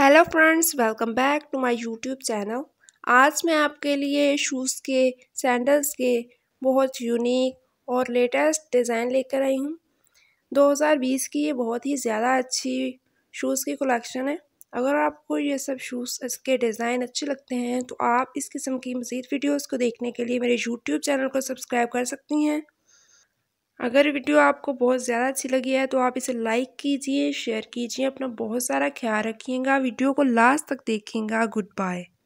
hello friends welcome back to my YouTube channel आज मैं आपके लिए शूज़ के सैंडल्स के बहुत यूनिक और लेटेस्ट डिज़ाइन लेकर आई हूँ 2020 की ये बहुत ही ज़्यादा अच्छी शूज़ की कलेक्शन है अगर आपको ये सब शूज़ इसके डिज़ाइन अच्छे लगते हैं तो आप इस किस्म की मज़ीद वीडियोज़ को देखने के लिए मेरे यूट्यूब चैनल को सब्सक्राइब कर सकती हैं अगर वीडियो आपको बहुत ज़्यादा अच्छी लगी है तो आप इसे लाइक कीजिए शेयर कीजिए अपना बहुत सारा ख्याल रखिएगा वीडियो को लास्ट तक देखिएगा गुड बाय